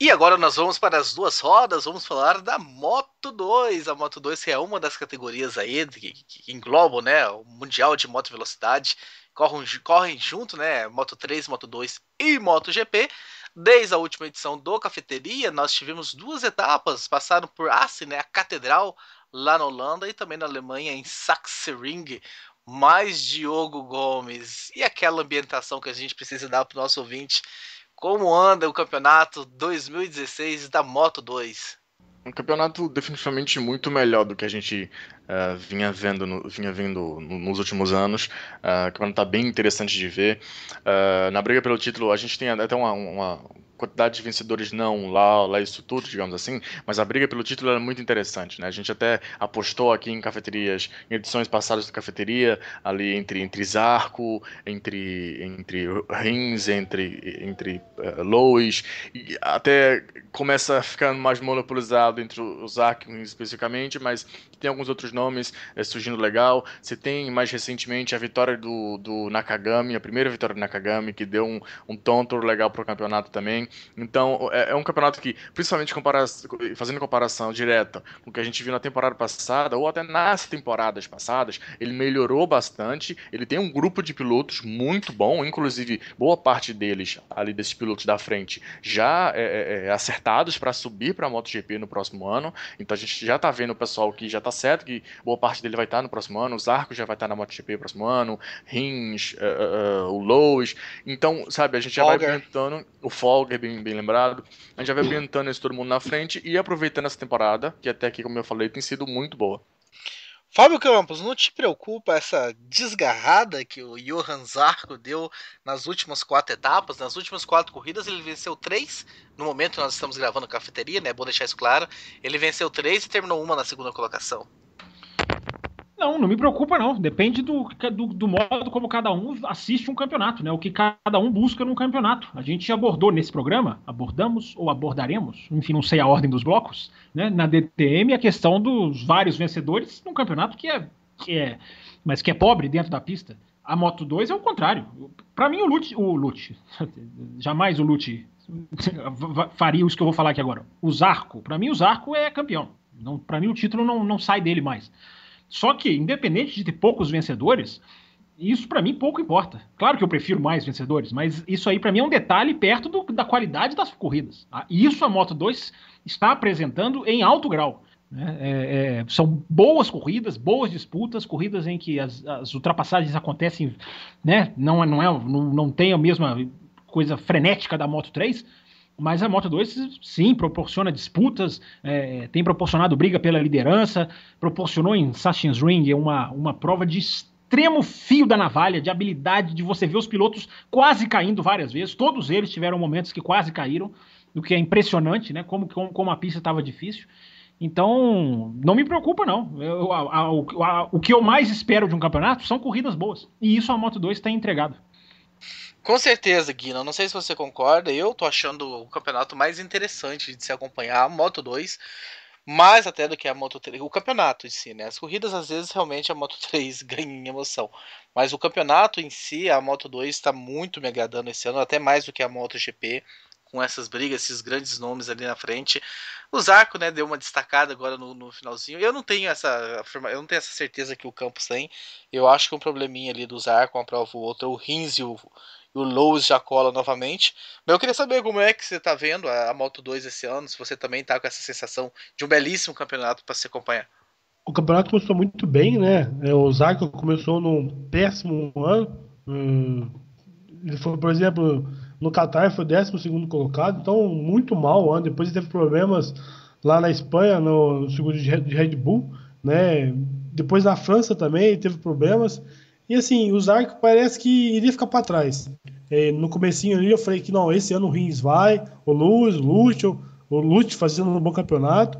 E agora nós vamos para as duas rodas, vamos falar da Moto 2. A Moto 2 que é uma das categorias aí que, que englobam né, o Mundial de Moto Velocidade, correm, correm junto, né, Moto 3, Moto 2 e Moto GP. Desde a última edição do Cafeteria, nós tivemos duas etapas, passaram por Assen, né, a Catedral, lá na Holanda e também na Alemanha, em Sachsenring, mais Diogo Gomes e aquela ambientação que a gente precisa dar para o nosso ouvinte como anda o campeonato 2016 da Moto 2? Um campeonato definitivamente muito melhor do que a gente uh, vinha vendo, no, vinha vendo nos últimos anos. Uh, o campeonato está bem interessante de ver. Uh, na briga pelo título, a gente tem até uma, uma quantidade de vencedores não lá, lá é isso tudo, digamos assim, mas a briga pelo título era muito interessante, né? A gente até apostou aqui em cafeterias, em edições passadas da cafeteria, ali entre entre Zarco, entre entre Rins, entre entre uh, eh, Lois, e até começa ficando mais monopolizado entre o Zarco especificamente, mas tem alguns outros nomes é, surgindo legal. Você tem mais recentemente a vitória do, do Nakagami, a primeira vitória do Nakagami, que deu um, um tonto legal pro campeonato também. Então, é, é um campeonato que, principalmente compara fazendo comparação direta com o que a gente viu na temporada passada, ou até nas temporadas passadas, ele melhorou bastante. Ele tem um grupo de pilotos muito bom, inclusive boa parte deles, ali desses pilotos da frente, já é, é, é acertados para subir para a MotoGP no próximo ano. Então, a gente já está vendo o pessoal que já está certo, que boa parte dele vai estar tá no próximo ano, os arcos já vai estar tá na MotoGP no próximo ano, Rins, uh, uh, o Lowe's. Então, sabe, a gente já Folger. vai comentando o Folger é bem, bem lembrado. A gente já vai ambientando esse todo mundo na frente e aproveitando essa temporada, que até aqui, como eu falei, tem sido muito boa. Fábio Campos, não te preocupa essa desgarrada que o Johan Zarco deu nas últimas quatro etapas, nas últimas quatro corridas ele venceu três, no momento nós estamos gravando cafeteria, né, é bom deixar isso claro, ele venceu três e terminou uma na segunda colocação. Não, não me preocupa, não. Depende do, do, do, modo como cada um assiste um campeonato, né? O que cada um busca num campeonato. A gente abordou nesse programa, abordamos ou abordaremos, enfim, não sei a ordem dos blocos, né? Na DTM, a questão dos vários vencedores num campeonato que é, que é mas que é pobre dentro da pista. A Moto 2 é o contrário. Para mim, o Lute, o Lute, jamais o Lute faria isso que eu vou falar aqui agora. O Zarco, para mim, o Zarco é campeão. Para mim, o título não, não sai dele mais. Só que, independente de ter poucos vencedores, isso para mim pouco importa. Claro que eu prefiro mais vencedores, mas isso aí para mim é um detalhe perto do, da qualidade das corridas. Tá? Isso a Moto 2 está apresentando em alto grau. Né? É, é, são boas corridas, boas disputas, corridas em que as, as ultrapassagens acontecem, né? não, é, não, é, não, não tem a mesma coisa frenética da Moto 3, mas a Moto 2, sim, proporciona disputas, é, tem proporcionado briga pela liderança, proporcionou em Sachsen's Ring uma, uma prova de extremo fio da navalha, de habilidade de você ver os pilotos quase caindo várias vezes. Todos eles tiveram momentos que quase caíram, o que é impressionante, né? Como, como, como a pista estava difícil. Então, não me preocupa, não. Eu, a, a, a, o que eu mais espero de um campeonato são corridas boas. E isso a Moto 2 tem entregado. Com certeza, Guina. Não sei se você concorda. Eu tô achando o campeonato mais interessante de se acompanhar a Moto 2, mais até do que a Moto 3. O campeonato em si, né? As corridas, às vezes, realmente a Moto 3 ganha em emoção. Mas o campeonato em si, a Moto 2 está muito me agradando esse ano, até mais do que a Moto GP. Com essas brigas, esses grandes nomes ali na frente. O Zarco, né, deu uma destacada agora no, no finalzinho. Eu não tenho essa. Eu não tenho essa certeza que o Campos tem. Eu acho que um probleminha ali do Zarco, uma prova ou outra, o Rins e o e o Lowe's já cola novamente. Mas eu queria saber como é que você está vendo a Moto 2 esse ano, se você também está com essa sensação de um belíssimo campeonato para se acompanhar. O campeonato começou muito bem, né? É, o Zaca começou num péssimo ano. Hum, ele foi, por exemplo, no Qatar foi o 12 colocado, então muito mal o ano. Depois ele teve problemas lá na Espanha, no, segundo de Red Bull, né? Depois na França também teve problemas. E assim, o Zarco parece que iria ficar para trás. É, no comecinho ali eu falei que não, esse ano o Rins vai, o Luz, o Lúcio, o Lute fazendo um bom campeonato.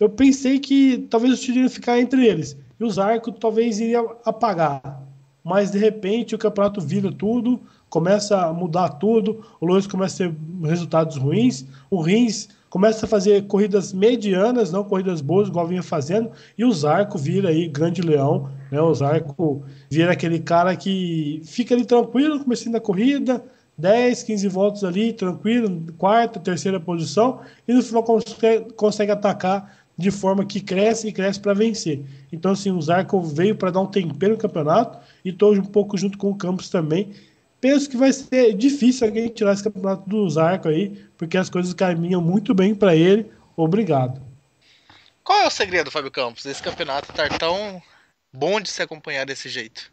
Eu pensei que talvez o Tiro iria ficar entre eles. E o Zarco talvez iria apagar. Mas de repente o campeonato vira tudo, começa a mudar tudo, o Luz começa a ter resultados ruins, o Rins começa a fazer corridas medianas, não corridas boas, igual vinha fazendo, e o Zarco vira aí grande leão, né? O Zarco vira aquele cara que fica ali tranquilo, começando a corrida, 10, 15 voltas ali, tranquilo, quarta, terceira posição, e no final consegue, consegue atacar de forma que cresce e cresce para vencer. Então, assim, o Zarco veio para dar um tempero no campeonato e estou um pouco junto com o Campos também, Penso que vai ser difícil alguém tirar esse campeonato do Zarco aí, porque as coisas caminham muito bem para ele. Obrigado. Qual é o segredo, Fábio Campos, desse campeonato estar tão bom de se acompanhar desse jeito?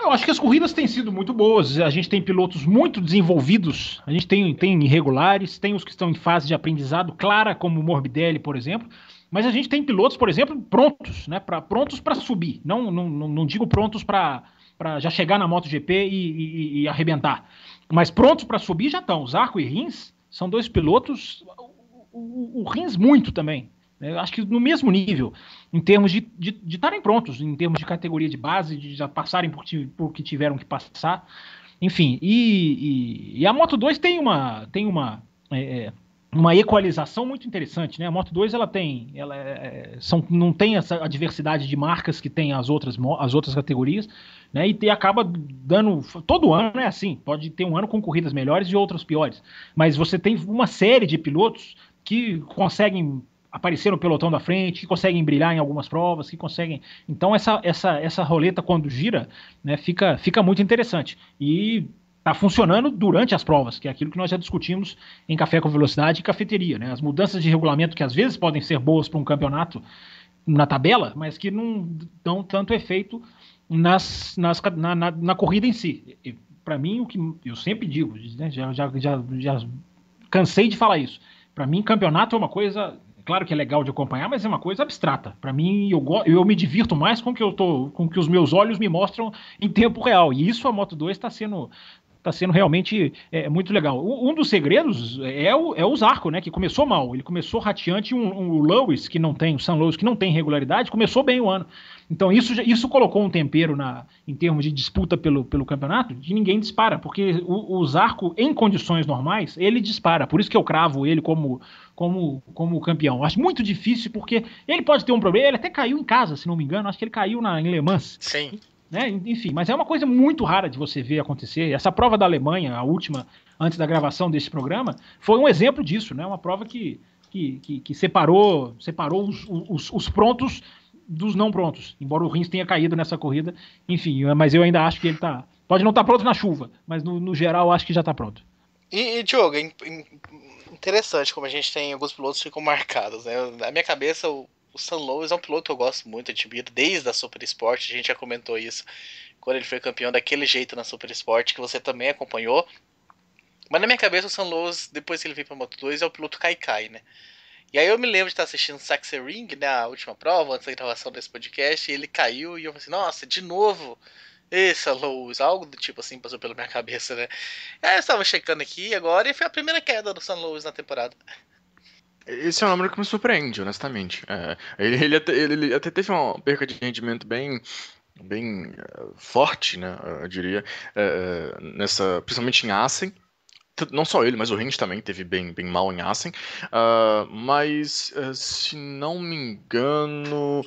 Eu acho que as corridas têm sido muito boas. A gente tem pilotos muito desenvolvidos, a gente tem, tem irregulares, tem os que estão em fase de aprendizado clara, como o Morbidelli, por exemplo. Mas a gente tem pilotos, por exemplo, prontos, né? Pra, prontos para subir. Não, não, não digo prontos para para já chegar na MotoGP e, e, e arrebentar. Mas prontos para subir já estão. Zarco e Rins são dois pilotos, o, o, o Rins muito também. Né? Acho que no mesmo nível, em termos de estarem prontos, em termos de categoria de base, de já passarem por, por que tiveram que passar. Enfim, e, e a Moto 2 tem uma, tem uma é, é uma equalização muito interessante, né? A Moto 2 ela tem, ela é, é, são, não tem essa a diversidade de marcas que tem as outras as outras categorias, né? E, e acaba dando todo ano é assim, pode ter um ano com corridas melhores e outras piores, mas você tem uma série de pilotos que conseguem aparecer no pelotão da frente, que conseguem brilhar em algumas provas, que conseguem. Então essa essa essa roleta quando gira, né, fica fica muito interessante. E está funcionando durante as provas, que é aquilo que nós já discutimos em Café com Velocidade e Cafeteria. Né? As mudanças de regulamento que às vezes podem ser boas para um campeonato na tabela, mas que não dão tanto efeito nas, nas na, na, na, corrida em si. Para mim, o que eu sempre digo, né? já, já, já, já cansei de falar isso. Para mim, campeonato é uma coisa claro que é legal de acompanhar, mas é uma coisa abstrata. Para mim, eu, eu me divirto mais com que eu tô, com que os meus olhos me mostram em tempo real. E isso a Moto 2 está sendo está sendo realmente é, muito legal. Um dos segredos é o, é o Zarco, né? Que começou mal. Ele começou rateante um, um Lewis, que não tem, o San Lewis, que não tem regularidade, começou bem o ano. Então isso, isso colocou um tempero na, em termos de disputa pelo, pelo campeonato, de ninguém dispara, porque o, o Zarco, em condições normais, ele dispara. Por isso que eu cravo ele como como, como campeão. Acho muito difícil, porque ele pode ter um problema. Ele até caiu em casa, se não me engano. Acho que ele caiu na, em Le Mans. Sim. Né? Enfim, mas é uma coisa muito rara de você ver acontecer. Essa prova da Alemanha, a última, antes da gravação desse programa, foi um exemplo disso, né? Uma prova que, que, que, que separou, separou os, os, os, prontos dos não prontos, embora o Rins tenha caído nessa corrida. Enfim, mas eu ainda acho que ele está Pode não estar tá pronto na chuva, mas no, no geral acho que já está pronto. E, e Diogo, é interessante como a gente tem alguns pilotos que ficam marcados, né? Na minha cabeça, o o San Lois é um piloto que eu gosto muito, admiro desde a Super Sport, a gente já comentou isso quando ele foi campeão daquele jeito na Super Sport, que você também acompanhou. Mas na minha cabeça o San Lois, depois que ele veio pra Moto 2, é o piloto Kaikai, né? E aí eu me lembro de estar assistindo Saxe Ring na né, última prova, antes da gravação desse podcast, e ele caiu e eu falei assim, nossa, de novo. Essa Lowe's, algo do tipo assim passou pela minha cabeça, né? Aí eu estava checando aqui agora e foi a primeira queda do San Lowe's na temporada. Esse é um número que me surpreende, honestamente. É, ele, ele, até, ele, até, teve uma perca de rendimento bem bem uh, forte, né, eu diria, uh, nessa, principalmente em Assen, não só ele, mas o Rind também teve bem, bem mal em Assen. Uh, mas, uh, se não me engano.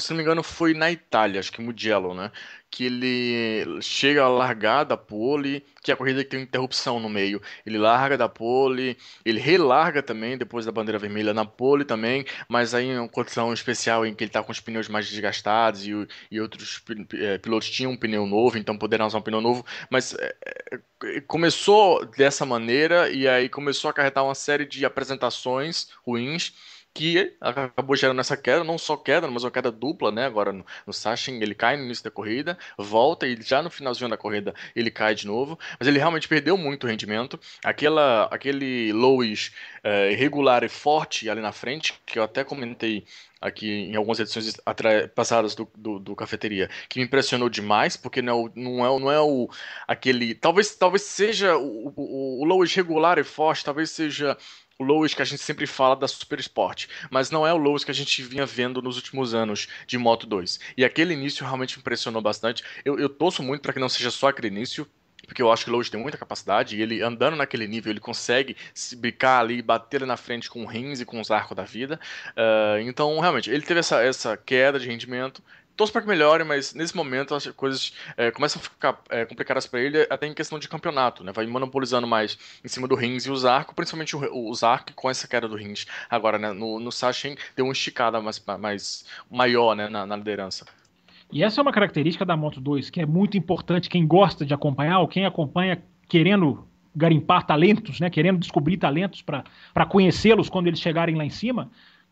se não me engano, foi na Itália, acho que Mugello, né? que ele chega a largar da pole, que é a corrida que tem interrupção no meio. Ele larga da pole, ele relarga também depois da bandeira vermelha na pole também, mas aí em uma condição especial em que ele está com os pneus mais desgastados e, e outros é, pilotos tinham um pneu novo, então poderão usar um pneu novo, mas é, é começou dessa maneira e aí começou a acarretar uma série de apresentações ruins que acabou gerando essa queda, não só queda, mas uma queda dupla, né? Agora no, no Sachin ele cai no início da corrida, volta e já no finalzinho da corrida ele cai de novo, mas ele realmente perdeu muito rendimento. Aquela, aquele Lois é, eh, regular e forte ali na frente, que eu até comentei aqui em algumas edições passadas do, do, do, Cafeteria, que me impressionou demais, porque não é o, não é, não é o aquele. Talvez, talvez seja o, o, o Lois regular e forte, talvez seja o Lois que a gente sempre fala da Super Sport, mas não é o Lois que a gente vinha vendo nos últimos anos de Moto 2. E aquele início realmente me impressionou bastante. Eu, eu torço muito para que não seja só aquele início, porque eu acho que o Lois tem muita capacidade, e ele andando naquele nível, ele consegue se bicar ali, e bater ali na frente com o rins e com os arcos da vida. Uh, então, realmente, ele teve essa, essa queda de rendimento, torço para que melhore, mas nesse momento as coisas é, começam a ficar é, complicadas para ele, até em questão de campeonato, né? Vai monopolizando mais em cima do Rins e o Zarco, principalmente o, o Zarco com essa queda do Rins. Agora, né, no, no Sachin deu uma esticada mais, mais maior né, na, na liderança. E essa é uma característica da Moto 2 que é muito importante quem gosta de acompanhar ou quem acompanha querendo garimpar talentos, né, querendo descobrir talentos para conhecê-los quando eles chegarem lá em cima,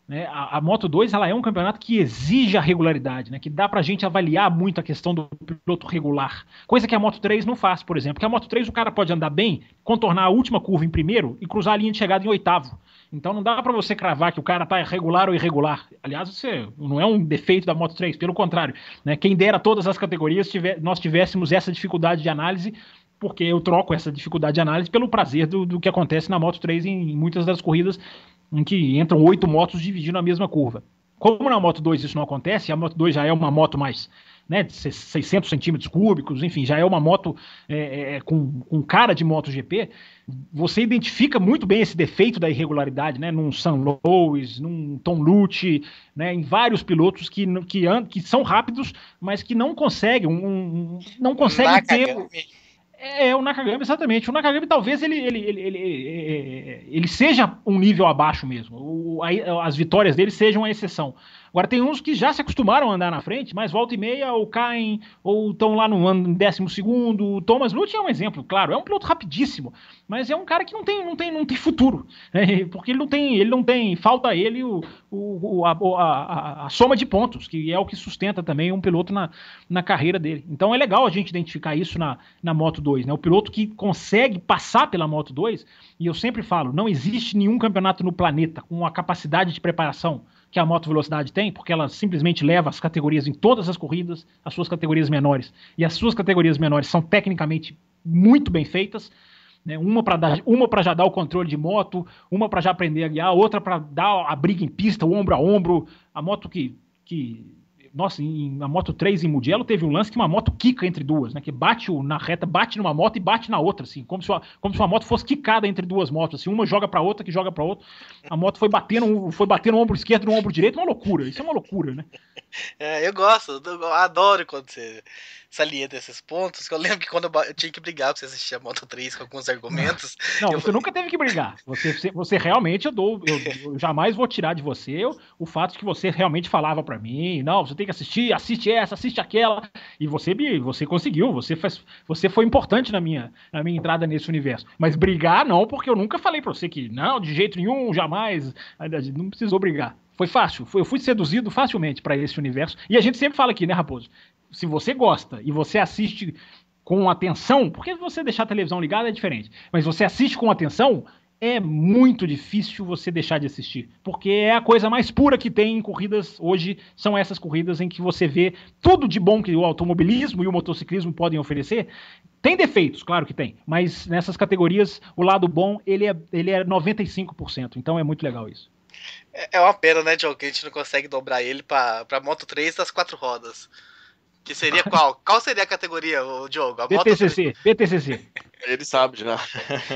né? A, a, Moto 2 ela é um campeonato que exige a regularidade, né? que dá para a gente avaliar muito a questão do piloto regular, coisa que a Moto 3 não faz, por exemplo. Porque a Moto 3 o cara pode andar bem, contornar a última curva em primeiro e cruzar a linha de chegada em oitavo. Então não dá para você cravar que o cara tá regular ou irregular. Aliás, você não é um defeito da Moto 3, pelo contrário. Né? Quem dera todas as categorias tiver, nós tivéssemos essa dificuldade de análise, porque eu troco essa dificuldade de análise pelo prazer do, do que acontece na Moto 3 em, em muitas das corridas em que entram oito motos dividindo a mesma curva. Como na Moto 2 isso não acontece, a Moto 2 já é uma moto mais né, de 600 centímetros cúbicos, enfim, já é uma moto é, é, é, com, com, cara de MotoGP, você identifica muito bem esse defeito da irregularidade, né, num San Louis, num Tom Lute, né, em vários pilotos que, que, que são rápidos, mas que não conseguem, um, um, não conseguem ter... É, é, o Nakagami, exatamente. O Nakagami talvez ele, ele, ele, ele, ele seja um nível abaixo mesmo. O, as vitórias dele sejam a exceção. Agora tem uns que já se acostumaram a andar na frente, mas volta e meia ou caem, ou estão lá no décimo segundo. O Thomas Lute é um exemplo, claro, é um piloto rapidíssimo, mas é um cara que não tem, não tem, não tem futuro. Né? Porque ele não tem, ele não tem, falta a ele o, o a, a, a, soma de pontos, que é o que sustenta também um piloto na, na carreira dele. Então é legal a gente identificar isso na, na Moto 2, né? O piloto que consegue passar pela Moto 2, e eu sempre falo, não existe nenhum campeonato no planeta com a capacidade de preparação que a moto velocidade tem, porque ela simplesmente leva as categorias em todas as corridas, as suas categorias menores. E as suas categorias menores são tecnicamente muito bem feitas. Né? Uma para já dar o controle de moto, uma para já aprender a guiar, outra para dar a briga em pista, o ombro a ombro. A moto que, que nossa, em, na moto 3 em Mugello teve um lance que uma moto quica entre duas, né? Que bate na reta, bate numa moto e bate na outra, assim, como se uma, como se uma moto fosse quicada entre duas motos, assim, uma joga para outra, que joga para outra. A moto foi batendo, foi batendo no ombro esquerdo, no ombro direito, uma loucura. Isso é uma loucura, né? É, eu gosto, eu adoro quando você salienta esses pontos. eu lembro que quando eu, tinha que brigar pra você assistir a Moto 3 com alguns argumentos. Não, você nunca teve que brigar. Você, você realmente, eu, dou, eu, eu jamais vou tirar de você o fato de que você realmente falava para mim: não, você tem que assistir, assiste essa, assiste aquela. E você você conseguiu, você, faz, você foi importante na minha, na minha entrada nesse universo. Mas brigar, não, porque eu nunca falei pra você que não, de jeito nenhum, jamais. Não precisou brigar. Foi fácil. Foi, eu fui seduzido facilmente para esse universo. E a gente sempre fala aqui, né, Raposo? Se você gosta e você assiste com atenção, porque você deixar a televisão ligada é diferente, mas você assiste com atenção, é muito difícil você deixar de assistir, porque é a coisa mais pura que tem em corridas hoje, são essas corridas em que você vê tudo de bom que o automobilismo e o motociclismo podem oferecer. Tem defeitos, claro que tem, mas nessas categorias o lado bom, ele é, ele é 95%, então é muito legal isso. É, é uma pena, né, John, que a gente não consegue dobrar ele pra, pra Moto 3 das quatro rodas. Que seria qual? Qual seria a categoria, o Diogo? A BTCC, Moto... BTCC. Ele sabe já.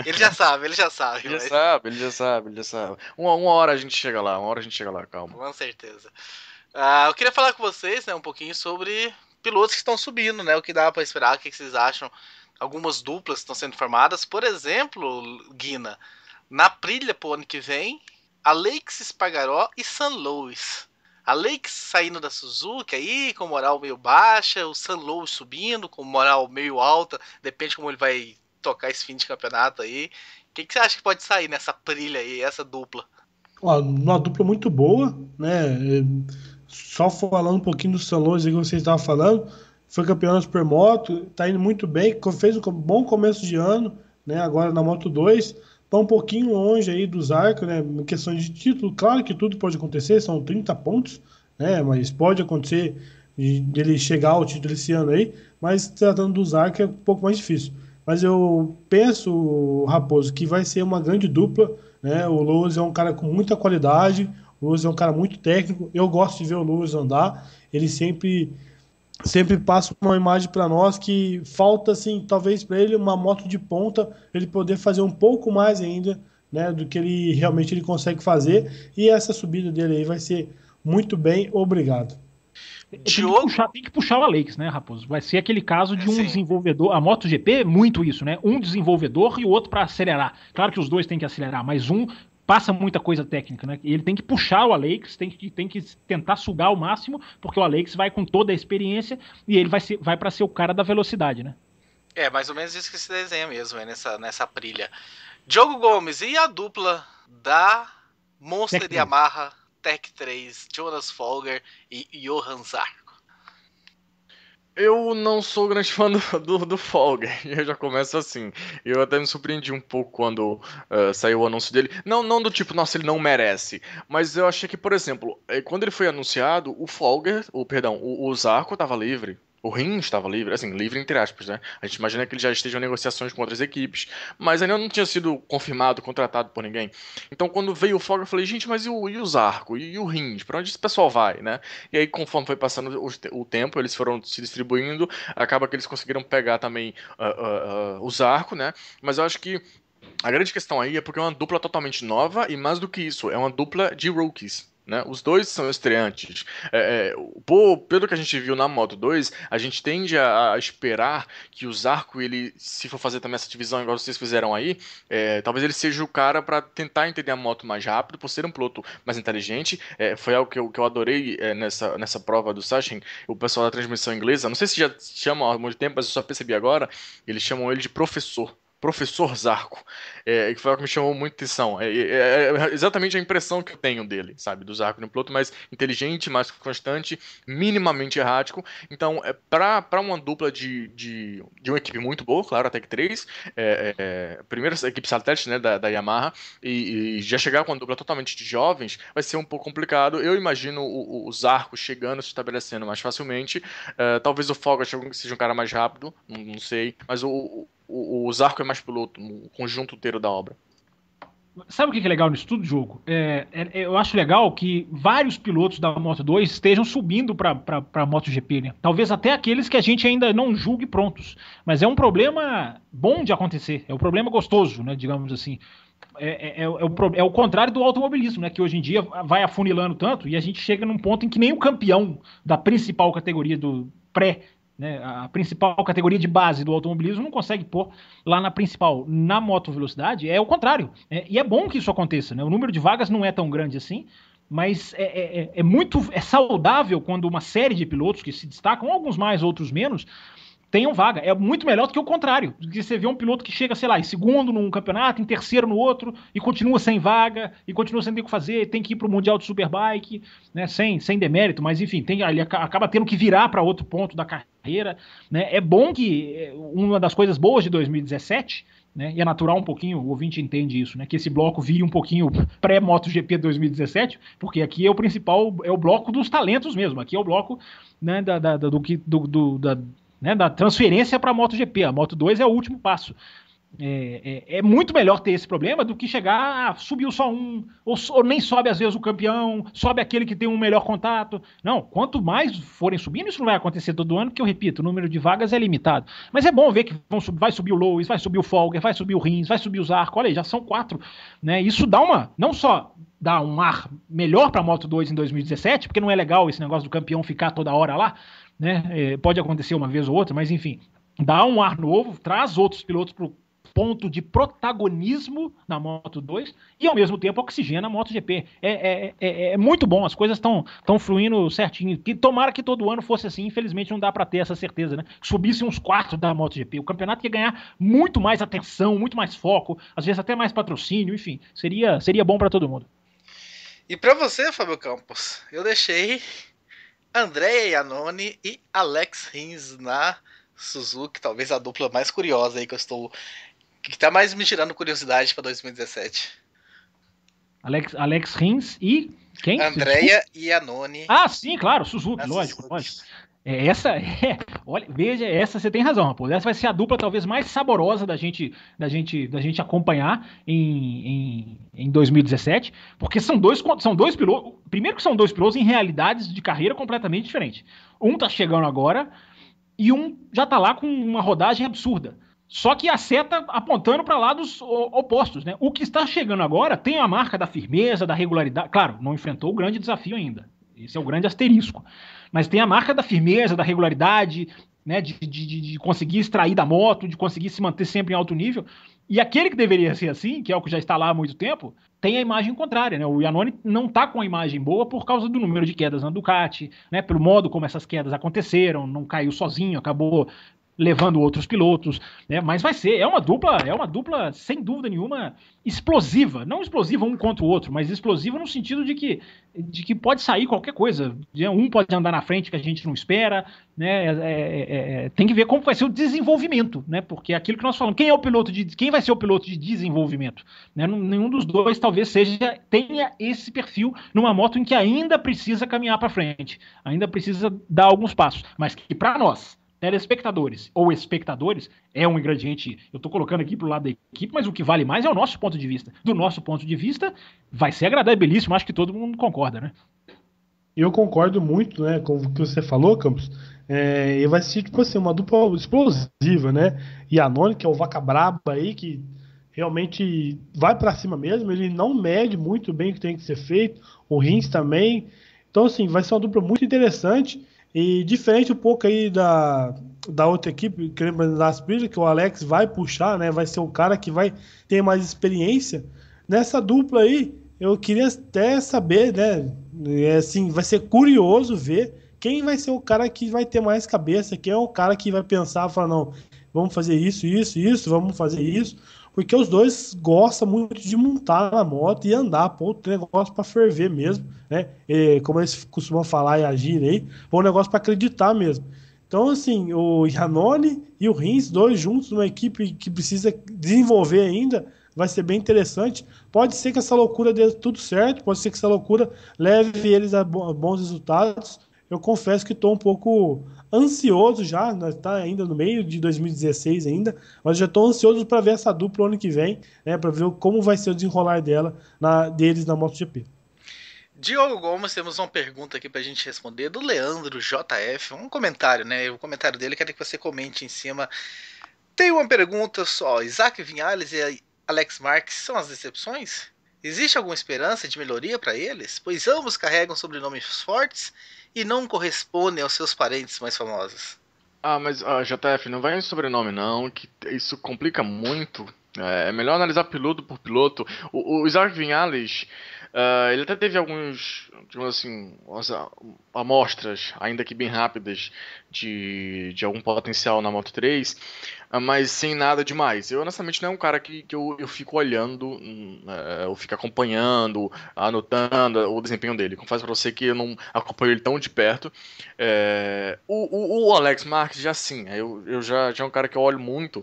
Ele já sabe, ele já sabe. Ele mas... já sabe, ele já sabe, ele já sabe. Uma, uma hora a gente chega lá, uma hora a gente chega lá, calma. Com certeza. Uh, eu queria falar com vocês, né, um pouquinho sobre pilotos que estão subindo, né, o que dá para esperar, o que vocês acham. Algumas duplas estão sendo formadas, por exemplo, Guina, na Prilha pro ano que vem, Alex Espargaró e San Louis. Alex saindo da Suzuki aí, com moral meio baixa, o San Louis subindo, com moral meio alta, depende como ele vai tocar esse fim de campeonato aí. O que, que você acha que pode sair nessa trilha aí, essa dupla? uma dupla muito boa, né? É, só falando um pouquinho do San Louis aí que vocês estavam falando, foi campeão da Supermoto, tá indo muito bem, fez um bom começo de ano, né? Agora na Moto 2 tá um pouquinho longe aí do Zarco, né? Em questão de título, claro que tudo pode acontecer, são 30 pontos, né? Mas pode acontecer dele de chegar ao título esse ano aí, mas tratando do Zarco é um pouco mais difícil. Mas eu penso, Raposo, que vai ser uma grande dupla, né? O Lourdes é um cara com muita qualidade, o Lourdes é um cara muito técnico, eu gosto de ver o Lourdes andar, ele sempre sempre passa uma imagem para nós que falta, assim, talvez para ele uma moto de ponta, ele poder fazer um pouco mais ainda, né, do que ele realmente ele consegue fazer. E essa subida dele aí vai ser muito bem, obrigado. Diogo... Tem, que puxar, que puxava o Alex, né, Raposo? Vai ser aquele caso de um Sim. desenvolvedor. A MotoGP é muito isso, né? Um desenvolvedor e o outro para acelerar. Claro que os dois têm que acelerar, mas um passa muita coisa técnica, né? Ele tem que puxar o Alex, tem que, tem que tentar sugar ao máximo, porque o Alex vai com toda a experiência e ele vai, vai para ser o cara da velocidade, né? É, mais ou menos isso que se desenha mesmo, é nessa, nessa trilha. Diogo Gomes e a dupla da Monster Tech de Amarra Tech 3, Jonas Folger e Johan Zark. Eu não sou grande fã do, do, do Fall eu já começo assim. Eu até me surpreendi um pouco quando uh, saiu o anúncio dele. Não, não do tipo, nossa, ele não merece. Mas eu achei que, por exemplo, eh, quando ele foi anunciado, o Fall o, perdão, o, o Zarco tava livre. O Rim estava livre, assim, livre entre aspas, né? A gente imagina que ele já esteja em negociações com outras equipes, mas ainda não tinha sido confirmado, contratado por ninguém. Então, quando veio o Fog, eu falei, gente, mas e, o, e os Arco? E, e o Rins? Para onde esse pessoal vai, né? E aí, conforme foi passando o, o, tempo, eles foram se distribuindo, acaba que eles conseguiram pegar também uh, uh, uh, os Arco, né? Mas eu acho que a grande questão aí é porque é uma dupla totalmente nova e, mais do que isso, é uma dupla de rookies. Né? Os dois são estreantes. É, é, pelo que a gente viu na Moto 2, a gente tende a, a esperar que o Zarco, ele, se for fazer também essa divisão, igual vocês fizeram aí, é, talvez ele seja o cara para tentar entender a moto mais rápido, por ser um piloto mais inteligente. É, foi algo que eu, que eu adorei é, nessa, nessa prova do Sachin. O pessoal da transmissão inglesa, não sei se já chamam há muito tempo, mas eu só percebi agora, eles chamam ele de professor. Professor Zarco, é, que foi o que me chamou muita atenção. É, é, é, é, exatamente a impressão que eu tenho dele, sabe? Do Zarco no piloto, mais inteligente, mais constante, minimamente errático. Então, é, para uma dupla de, de, de uma equipe muito boa, claro, a Tech 3, é, é, é, primeira equipe satélite né, da, da Yamaha, e, e, já chegar com uma dupla totalmente de jovens, vai ser um pouco complicado. Eu imagino o, o Zarco chegando, se estabelecendo mais facilmente. talvez o Foga seja um cara mais rápido, não, não sei, mas o o, o Zarco é mais piloto, o conjunto inteiro da obra. Sabe o que é legal nisso tudo, jogo? É, é, é, eu acho legal que vários pilotos da Moto 2 estejam subindo para a MotoGP, né? Talvez até aqueles que a gente ainda não julgue prontos. Mas é um problema bom de acontecer, é um problema gostoso, né? Digamos assim. É, é, é, é o, é o contrário do automobilismo, né? Que hoje em dia vai afunilando tanto e a gente chega num ponto em que nem o campeão da principal categoria do pré né, a principal categoria de base do automobilismo, não consegue pôr lá na principal. Na moto velocidade é o contrário. É, e é bom que isso aconteça. Né? O número de vagas não é tão grande assim, mas é, é, é, é muito é saudável quando uma série de pilotos que se destacam, alguns mais, outros menos, tenham vaga. É muito melhor do que o contrário. Do que você vê um piloto que chega, sei lá, em segundo num campeonato, em terceiro no outro, e continua sem vaga, e continua sem ter o que fazer, tem que ir para o Mundial de Superbike, né? Sem, sem demérito, mas enfim, tem, ele acaba tendo que virar para outro ponto da carreira. Né? É bom que é, uma das coisas boas de 2017 né? E é natural um pouquinho, o ouvinte entende isso, né? Que esse bloco vire um pouquinho pré-MotoGP 2017, porque aqui é o principal, é o bloco dos talentos mesmo. Aqui é o bloco né, da, da, do que do, do, da, né, da transferência para a MotoGP. A Moto 2 é o último passo. É, é, é, muito melhor ter esse problema do que chegar, ah, subiu só um, ou, ou, nem sobe às vezes o campeão, sobe aquele que tem um melhor contato. Não, quanto mais forem subindo, isso não vai acontecer todo ano, porque eu repito, o número de vagas é limitado. Mas é bom ver que vão, vai subir o Lois, vai subir o Folger, vai subir o Rins, vai subir o Zarco, olha aí, já são quatro. Né? Isso dá uma, não só dá um ar melhor para a Moto 2 em 2017, porque não é legal esse negócio do campeão ficar toda hora lá, né? É, pode acontecer uma vez ou outra, mas enfim, dá um ar novo, traz outros pilotos para o ponto de protagonismo na Moto 2 e ao mesmo tempo oxigena a MotoGP. GP. É é, é, é, é muito bom, as coisas estão tão fluindo certinho. Que tomara que todo ano fosse assim, infelizmente não dá para ter essa certeza, né? Subisse uns quatro da MotoGP O campeonato ia ganhar muito mais atenção, muito mais foco, às vezes até mais patrocínio, enfim, seria, seria bom para todo mundo. E para você, Fábio Campos, eu deixei e Iannone e Alex Rins na Suzuki, talvez a dupla mais curiosa aí que eu estou. que está mais me tirando curiosidade para 2017. Alex, Alex Rins e quem? Andréia e Iannone. Ah, sim, claro, Suzuki, lógico, Suzuki. lógico. É, essa é, olha, veja, essa você tem razão, rapaz. Essa vai ser a dupla talvez mais saborosa da gente da gente da gente acompanhar em, em, em 2017, porque são dois são dois pilotos, primeiro que são dois pilotos em realidades de carreira completamente diferentes. Um tá chegando agora e um já tá lá com uma rodagem absurda. Só que a seta apontando para lados opostos, né? O que está chegando agora tem a marca da firmeza, da regularidade. Claro, não enfrentou o grande desafio ainda. Esse é o grande asterisco. Mas tem a marca da firmeza, da regularidade, né, de, de, de, conseguir extrair da moto, de conseguir se manter sempre em alto nível. E aquele que deveria ser assim, que é o que já está lá há muito tempo, tem a imagem contrária. Né? O Iannone não está com a imagem boa por causa do número de quedas na Ducati, né, pelo modo como essas quedas aconteceram, não caiu sozinho, acabou levando outros pilotos, né? Mas vai ser, é uma dupla, é uma dupla sem dúvida nenhuma explosiva, não explosiva um contra o outro, mas explosiva no sentido de que de que pode sair qualquer coisa, um pode andar na frente que a gente não espera, né? É, é, é, é tem que ver como vai ser o desenvolvimento, né? Porque é aquilo que nós falamos, quem é o piloto de, quem vai ser o piloto de desenvolvimento, né? Nenhum dos dois talvez seja tenha esse perfil numa moto em que ainda precisa caminhar para frente, ainda precisa dar alguns passos, mas que para nós né, telespectadores ou espectadores é um ingrediente, eu estou colocando aqui para o lado da equipe, mas o que vale mais é o nosso ponto de vista. Do nosso ponto de vista, vai ser agradabilíssimo, acho que todo mundo concorda, né? Eu concordo muito né, com o que você falou, Campos. É, e vai ser tipo assim, uma dupla explosiva, né? E a Noni, que é o vaca braba aí, que realmente vai para cima mesmo, ele não mede muito bem o que tem que ser feito, o Rins também. Então, assim, vai ser uma dupla muito interessante e diferente um pouco aí da, da outra equipe, que lembra que o Alex vai puxar, né? Vai ser o cara que vai ter mais experiência. Nessa dupla aí, eu queria até saber, né? É assim, vai ser curioso ver quem vai ser o cara que vai ter mais cabeça, quem é o cara que vai pensar, falar, não, vamos fazer isso, isso, isso, vamos fazer isso. Porque os dois gostam muito de montar na moto e andar, pôr o negócio para ferver mesmo, né? E, como eles costumam falar e agir aí, pôr o negócio para acreditar mesmo. Então, assim, o Janone e o Rins, dois juntos, numa equipe que precisa desenvolver ainda, vai ser bem interessante. Pode ser que essa loucura dê tudo certo, pode ser que essa loucura leve eles a bons resultados, eu confesso que estou um pouco ansioso já, está né, ainda no meio de 2016 ainda, mas já estou ansioso para ver essa dupla ano que vem, né, para ver como vai ser o desenrolar dela, na, deles na MotoGP. Diogo Gomes, temos uma pergunta aqui para a gente responder do Leandro JF, um comentário, né? O comentário dele quero que você comente em cima. Tem uma pergunta só, Isaac Vinhales e Alex Marques são as decepções? Existe alguma esperança de melhoria para eles? Pois ambos carregam sobrenomes fortes e não correspondem aos seus parentes mais famosos. Ah, mas ah, JF, não vai em sobrenome não, que isso complica muito. É, é melhor analisar piloto por piloto. O, o Isaac Uh, ele até teve alguns, digamos assim, amostras, ainda que bem rápidas, de, de algum potencial na Moto 3, uh, ah, mas sem nada demais. Eu, honestamente, não é um cara que, que eu, eu fico olhando, uh, eu fico acompanhando, anotando o desempenho dele. Confesso para você que eu não acompanho ele tão de perto. Uh, o, o, o, Alex Marques já sim, eu, eu já, já é um cara que eu olho muito.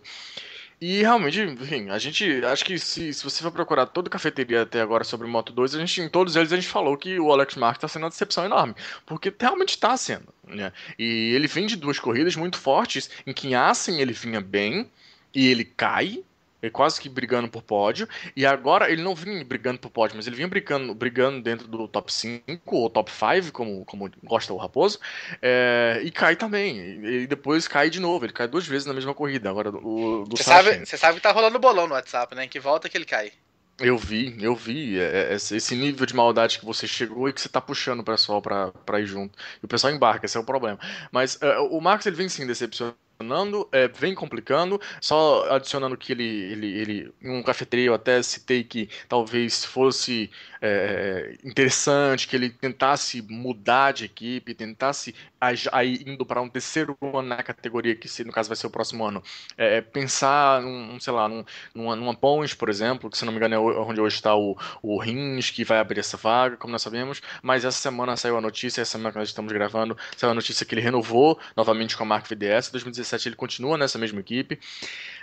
E realmente, enfim, a gente. Acho que se, se você for procurar toda a cafeteria até agora sobre o Moto 2, a gente, em todos eles a gente falou que o Alex Mark está sendo uma decepção enorme. Porque realmente está sendo. Né? E ele vem de duas corridas muito fortes, em que em Assen ele vinha bem e ele cai. Ele quase que brigando por pódio. E agora ele não vinha brigando por pódio, mas ele vinha brigando, brigando dentro do top 5 ou top 5, como, como gosta o Raposo. É, e cai também. E, e, depois cai de novo. Ele cai duas vezes na mesma corrida. Agora o, do Você sabe, você sabe que tá rolando bolão no WhatsApp, né? que volta que ele cai. Eu vi, eu vi. É, é, esse nível de maldade que você chegou e que você tá puxando o pessoal pra, pra ir junto. E o pessoal embarca, esse é o problema. Mas uh, o Marcos ele vem sim decepcionando adicionando, é, vem complicando, só adicionando que ele, ele, ele, um cafeteria eu até citei que talvez fosse é, é, interessante, que ele tentasse mudar de equipe, tentasse aí indo para um terceiro ano na categoria, que se, no caso vai ser o próximo ano, é, é pensar num, sei lá, num, numa, numa por exemplo, que se não me engano é onde hoje está o, o Rins, que vai abrir essa vaga, como nós sabemos, mas essa semana saiu a notícia, essa semana que nós estamos gravando, saiu a notícia que ele renovou novamente com a marca VDS, 2017 ele continua nessa mesma equipe,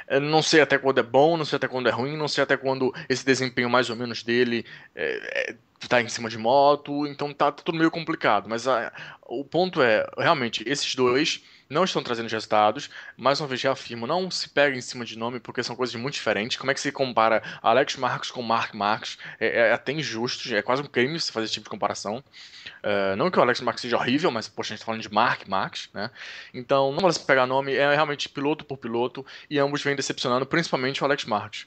é, não sei até quando é bom, não sei até quando é ruim, não sei até quando esse desempenho mais ou menos dele está é, é tá em cima de moto, então tá, tá tudo meio complicado. Mas a, o ponto é, realmente, esses dois não estão trazendo resultados. Mais uma vez, reafirmo, não se pega em cima de nome porque são coisas muito diferentes. Como é que se compara Alex Marcos com Mark Marcos? É, é, é até injusto, é quase um crime você fazer esse tipo de comparação. Uh, não que o Alex Marcos seja horrível, mas poxa, a gente está falando de Mark Marcos, né? Então, não vale se pegar nome, é realmente piloto por piloto e ambos vêm decepcionando, principalmente o Alex Marcos.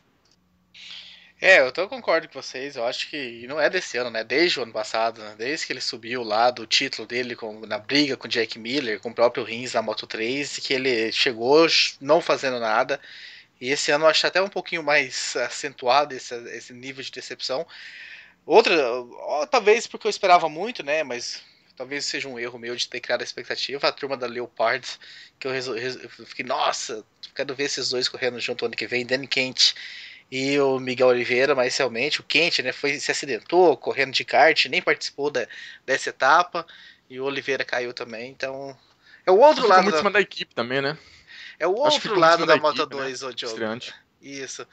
É, eu tô concordo com vocês. Eu acho que não é desse ano, né? Desde o ano passado, né? Desde que ele subiu lá do título dele com, na briga com o Jack Miller, com o próprio Rins na Moto 3, que ele chegou não fazendo nada. E esse ano eu acho até um pouquinho mais acentuado esse, esse nível de decepção. Outra, talvez porque eu esperava muito, né? Mas talvez seja um erro meu de ter criado a expectativa. A turma da Leopard, que eu, resol... eu fiquei, nossa, quero ver esses dois correndo junto ano que vem. Danny Kent e o Miguel Oliveira, mas realmente o quente, né? Foi, se acidentou correndo de kart, nem participou da, dessa etapa. E o Oliveira caiu também, então. É o outro lado. muito da... Cima da equipe também, né? É o outro lado da, da, Moto equipe, 2, né? o Diogo. Estreante. Isso.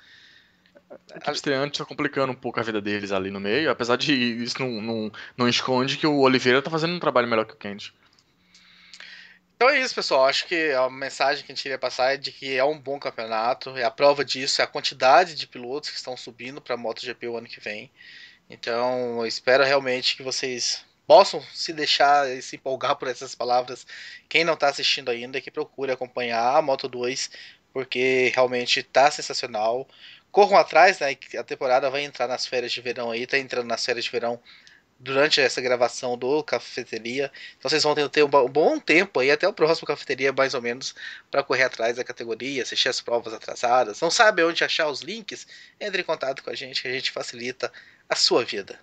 A estreante tá complicando um pouco a vida deles ali no meio, apesar de isso não, não, não esconde que o Oliveira tá fazendo um trabalho melhor que o Kent. Então é isso, pessoal. Acho que a mensagem que a gente iria passar é de que é um bom campeonato. E é a prova disso é a quantidade de pilotos que estão subindo para a MotoGP o ano que vem. Então, eu espero realmente que vocês possam se deixar e se empolgar por essas palavras. Quem não está assistindo ainda, que procure acompanhar a Moto 2, porque realmente está sensacional. Corram atrás, né? A temporada vai entrar nas férias de verão aí, está entrando nas férias de verão durante essa gravação do Cafeteria. Então vocês vão ter um bom tempo aí, até o próximo Cafeteria, mais ou menos, para correr atrás da categoria, assistir as provas atrasadas. Não sabe onde achar os links? Entre em contato com a gente que a gente facilita a sua vida.